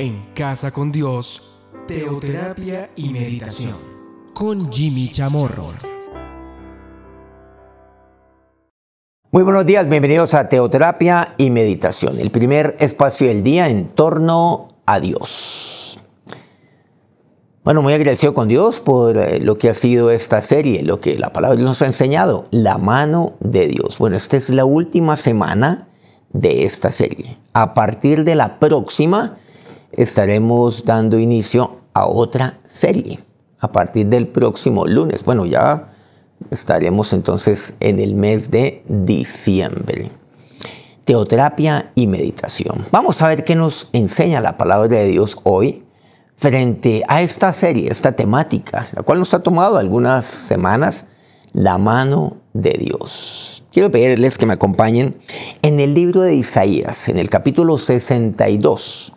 en Casa con Dios, Teoterapia y Meditación, con Jimmy Chamorro. Muy buenos días, bienvenidos a Teoterapia y Meditación, el primer espacio del día en torno a Dios. Bueno, muy agradecido con Dios por eh, lo que ha sido esta serie, lo que la palabra nos ha enseñado, la mano de Dios. Bueno, esta es la última semana de esta serie. A partir de la próxima estaremos dando inicio a otra serie a partir del próximo lunes. Bueno, ya estaremos entonces en el mes de diciembre. Teoterapia y meditación. Vamos a ver qué nos enseña la palabra de Dios hoy frente a esta serie, esta temática, la cual nos ha tomado algunas semanas, la mano de Dios. Quiero pedirles que me acompañen en el libro de Isaías, en el capítulo 62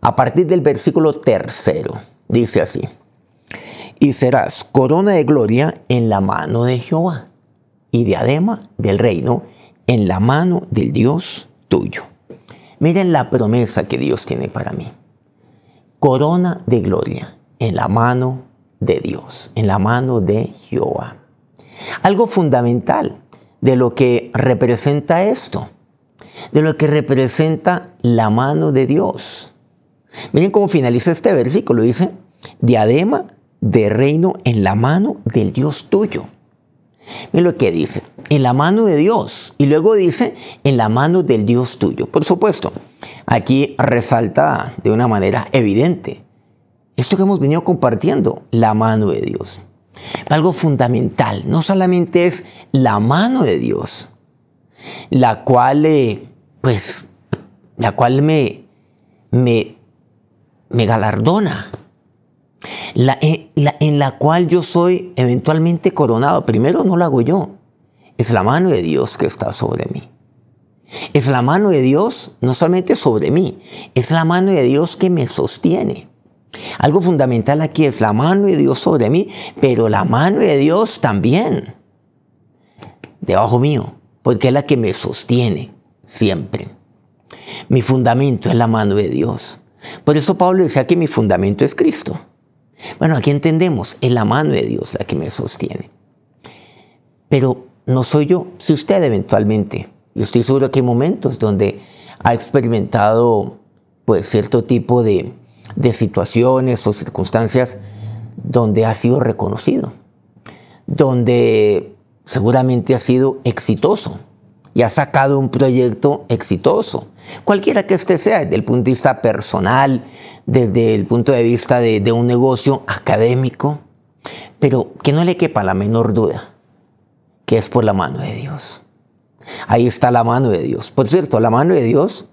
a partir del versículo tercero. Dice así, y serás corona de gloria en la mano de Jehová y diadema del reino en la mano del Dios tuyo. Miren la promesa que Dios tiene para mí. Corona de gloria en la mano de Dios, en la mano de Jehová. Algo fundamental de lo que representa esto, de lo que representa la mano de Dios. Miren cómo finaliza este versículo. Dice, diadema de reino en la mano del Dios tuyo. Miren lo que dice, en la mano de Dios. Y luego dice, en la mano del Dios tuyo. Por supuesto, aquí resalta de una manera evidente esto que hemos venido compartiendo, la mano de Dios. Algo fundamental, no solamente es la mano de Dios, la cual, eh, pues, la cual me, me me galardona, eh, en la cual yo soy eventualmente coronado. Primero no lo hago yo, es la mano de Dios que está sobre mí. Es la mano de Dios no solamente sobre mí, es la mano de Dios que me sostiene. Algo fundamental aquí es la mano de Dios sobre mí, pero la mano de Dios también debajo mío, porque es la que me sostiene siempre. Mi fundamento es la mano de Dios. Por eso Pablo decía que mi fundamento es Cristo. Bueno, aquí entendemos, es la mano de Dios la que me sostiene. Pero no soy yo, si usted eventualmente, yo estoy seguro que hay momentos donde ha experimentado pues cierto tipo de situaciones o circunstancias donde ha sido reconocido, donde seguramente ha sido exitoso, y ha sacado un proyecto exitoso. Cualquiera que este sea, desde el punto de vista personal, desde el punto de vista de, un negocio académico, pero que no le quepa la menor duda que es por la mano de Dios. Ahí está la mano de Dios. Por cierto, la mano de Dios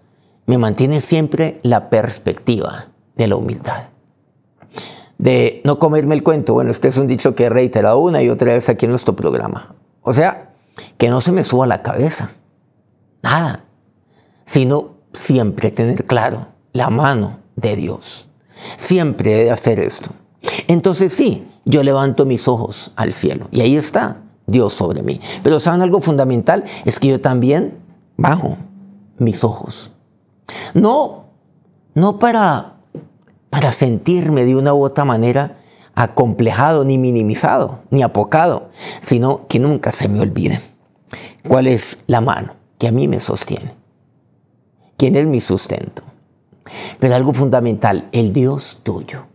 me mantiene siempre la perspectiva de la humildad. De no comerme el cuento. Bueno, este es un dicho que he reiterado una y otra vez aquí en nuestro programa. O sea, que no se me suba la cabeza, nada, sino siempre tener claro la mano de Dios. Siempre he de hacer esto. Entonces sí, yo levanto mis ojos al cielo y ahí está Dios sobre mí. Pero ¿saben algo fundamental? Es que yo también bajo mis ojos. No, no para, para sentirme de una u otra manera acomplejado, ni minimizado, ni apocado, sino que nunca se me olvide cuál es la mano que a mí me sostiene, quién es mi sustento. Pero algo fundamental, el Dios tuyo.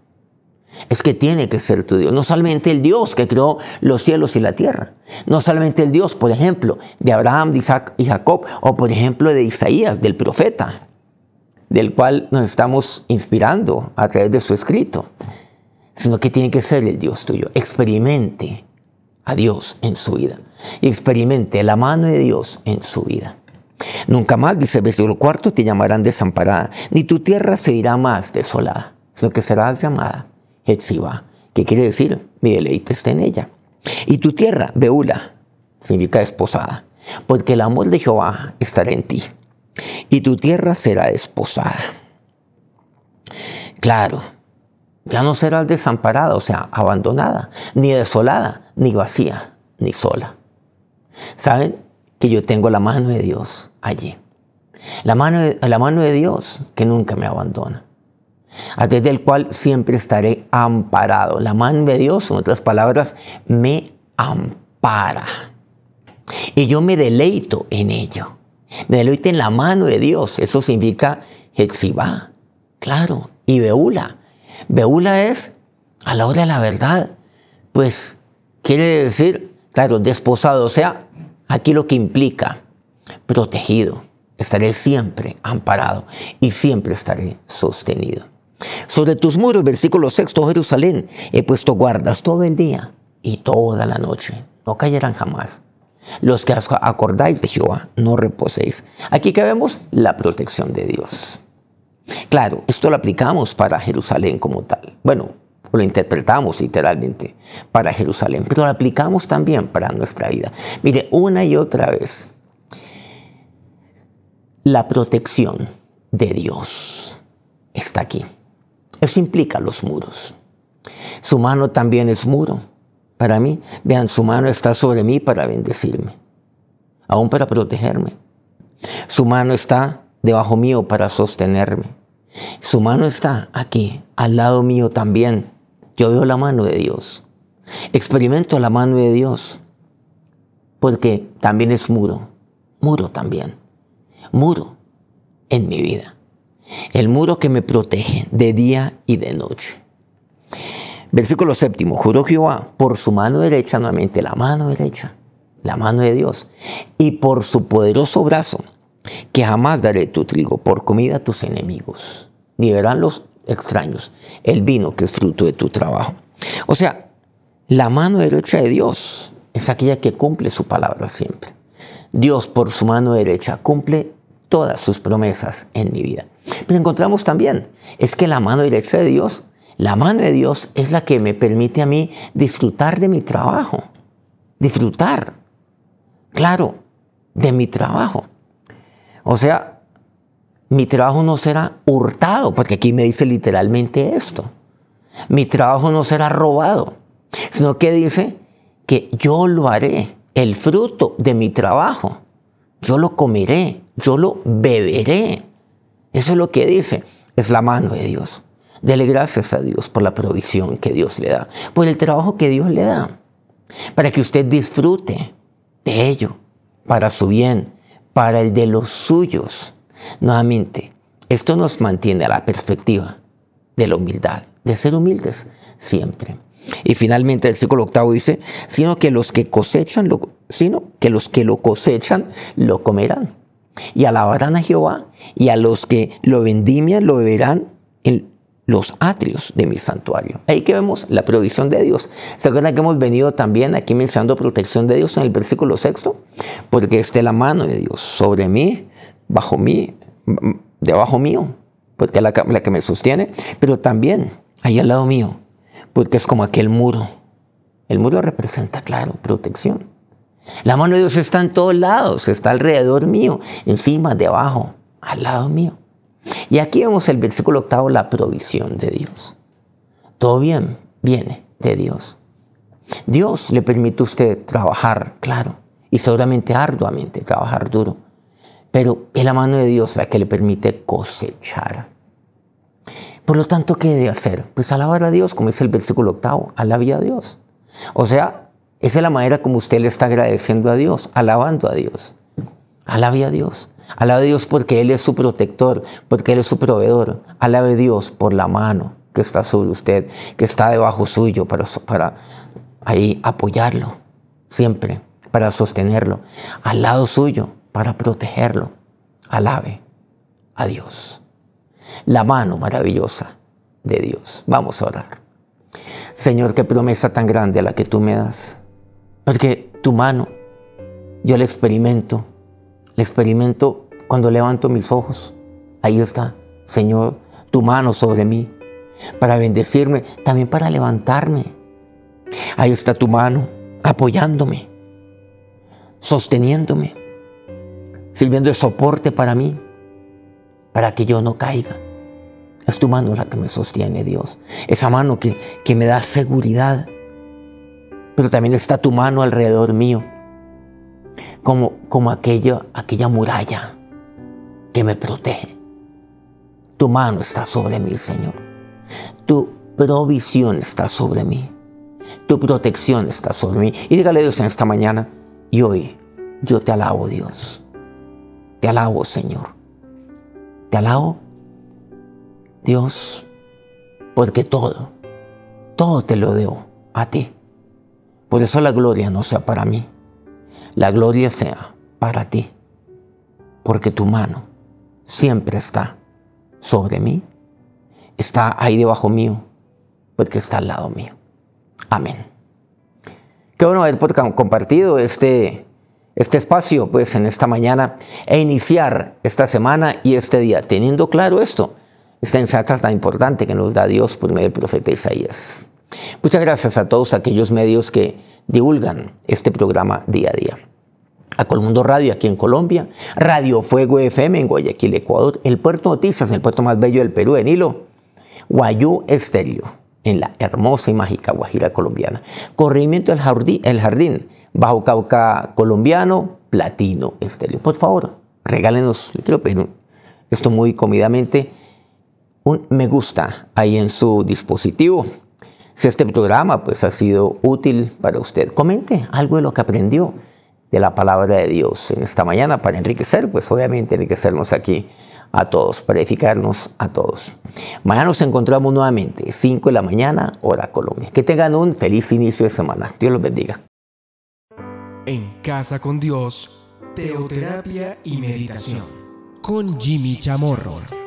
Es que tiene que ser tu Dios. No solamente el Dios que creó los cielos y la tierra. No solamente el Dios, por ejemplo, de Abraham, de Isaac y Jacob. O por ejemplo de Isaías, del profeta. Del cual nos estamos inspirando a través de su escrito sino que tiene que ser el Dios tuyo. Experimente a Dios en su vida y experimente la mano de Dios en su vida. Nunca más, dice el versículo cuarto, te llamarán desamparada, ni tu tierra se irá más desolada, sino que serás llamada Hetsiba, que quiere decir, mi deleite está en ella. Y tu tierra, Beula, significa desposada, porque el amor de Jehová estará en ti, y tu tierra será desposada. Claro, ya no serás desamparada, o sea, abandonada, ni desolada, ni vacía, ni sola. Saben que yo tengo la mano de Dios allí. La mano de, la mano de Dios que nunca me abandona. A través del cual siempre estaré amparado. La mano de Dios, en otras palabras, me ampara. Y yo me deleito en ello. Me deleito en la mano de Dios. Eso significa Jexibá, claro, y Beula, Beula es a la hora de la verdad, pues quiere decir, claro, desposado, o sea, aquí lo que implica, protegido, estaré siempre amparado y siempre estaré sostenido. Sobre tus muros, versículo 6, Jerusalén, he puesto guardas todo el día y toda la noche, no cayerán jamás. Los que acordáis de Jehová, no reposéis. Aquí que vemos la protección de Dios. Claro, esto lo aplicamos para Jerusalén como tal. Bueno, lo interpretamos literalmente para Jerusalén, pero lo aplicamos también para nuestra vida. Mire, una y otra vez, la protección de Dios está aquí. Eso implica los muros. Su mano también es muro para mí. Vean, su mano está sobre mí para bendecirme, aún para protegerme. Su mano está debajo mío para sostenerme. Su mano está aquí, al lado mío también. Yo veo la mano de Dios. Experimento la mano de Dios. Porque también es muro. Muro también. Muro en mi vida. El muro que me protege de día y de noche. Versículo séptimo. Juró Jehová por su mano derecha, nuevamente la mano derecha, la mano de Dios, y por su poderoso brazo que jamás daré tu trigo por comida a tus enemigos, ni verán los extraños el vino que es fruto de tu trabajo. O sea, la mano derecha de Dios es aquella que cumple su palabra siempre. Dios por su mano derecha cumple todas sus promesas en mi vida. Pero encontramos también, es que la mano derecha de Dios, la mano de Dios es la que me permite a mí disfrutar de mi trabajo. Disfrutar, claro, de mi trabajo. O sea, mi trabajo no será hurtado, porque aquí me dice literalmente esto. Mi trabajo no será robado, sino que dice que yo lo haré, el fruto de mi trabajo. Yo lo comeré, yo lo beberé. Eso es lo que dice. Es la mano de Dios. Dele gracias a Dios por la provisión que Dios le da, por el trabajo que Dios le da, para que usted disfrute de ello, para su bien, para el de los suyos. Nuevamente, esto nos mantiene a la perspectiva de la humildad, de ser humildes siempre. Y finalmente el versículo octavo dice, sino que los que cosechan, lo, sino que los que lo cosechan, lo comerán. Y alabarán a Jehová, y a los que lo vendimian, lo beberán en, los atrios de mi santuario. Ahí que vemos la provisión de Dios. ¿Se acuerdan que hemos venido también aquí mencionando protección de Dios en el versículo sexto? Porque esté la mano de Dios sobre mí, bajo mí, mm, debajo mío, porque es la, que me sostiene, pero también ahí al lado mío, porque es como aquel muro. El muro representa, claro, protección. La mano de Dios está en todos lados, está alrededor mío, encima, debajo, al lado mío. Y aquí vemos el versículo octavo, la provisión de Dios. Todo bien viene de Dios. Dios le permite a usted trabajar, claro, y seguramente arduamente, trabajar duro. Pero es la mano de Dios la que le permite cosechar. Por lo tanto, ¿qué de hacer? Pues alabar a Dios, como dice el versículo octavo, alabía a Dios. O sea, esa es la manera como usted le está agradeciendo a Dios, alabando a Dios. alabía a Dios. Alabe a Dios porque Él es su protector, porque Él es su proveedor. Alabe a Dios por la mano que está sobre usted, que está debajo suyo para, para ahí apoyarlo siempre, para sostenerlo. Al lado suyo para protegerlo. Alabe a Dios. La mano maravillosa de Dios. Vamos a orar. Señor, qué promesa tan grande a la que tú me das. Porque tu mano, yo la experimento la experimento cuando levanto mis ojos. Ahí está, Señor, tu mano sobre mí, para bendecirme, también para levantarme. Ahí está tu mano apoyándome, sosteniéndome, sirviendo de soporte para mí, para que yo no caiga. Es tu mano la que me sostiene, Dios. Esa mano que, que me da seguridad. Pero también está tu mano alrededor mío como, como aquella muralla que me protege. Tu mano está sobre mí, Señor. Tu provisión está sobre mí. Tu protección está sobre mí. Y dígale a Dios en esta mañana y hoy, yo te alabo, Dios. Te alabo, Señor. Te alabo, Dios, porque todo, todo te lo debo a ti. Por eso la gloria no sea para mí, la gloria sea para ti, porque tu mano siempre está sobre mí, está ahí debajo mío, porque está al lado mío. Amén. Qué bueno haber compartido este, este espacio pues en esta mañana e iniciar esta semana y este día teniendo claro esto, esta enseñanza tan importante que nos da Dios por medio del profeta Isaías. Muchas gracias a todos aquellos medios que divulgan este programa día a día. A Colmundo Radio aquí en Colombia, Radio Fuego FM en Guayaquil, Ecuador, el Puerto Noticias, el puerto más bello del Perú, en Hilo, Guayú Estelio, en la hermosa y mágica Guajira colombiana, Corrimiento del Jardín, el jardín Bajo Cauca colombiano, Platino Estelio, Por favor, regálenos, quiero esto muy comidamente, un me gusta ahí en su dispositivo si este programa pues, ha sido útil para usted, comente algo de lo que aprendió de la palabra de Dios en esta mañana para enriquecer, pues obviamente enriquecernos aquí a todos, para edificarnos a todos. Mañana nos encontramos nuevamente, 5 de la mañana, hora Colombia. Que tengan un feliz inicio de semana. Dios los bendiga. En Casa con Dios, Teoterapia y Meditación. Con Jimmy Chamorro.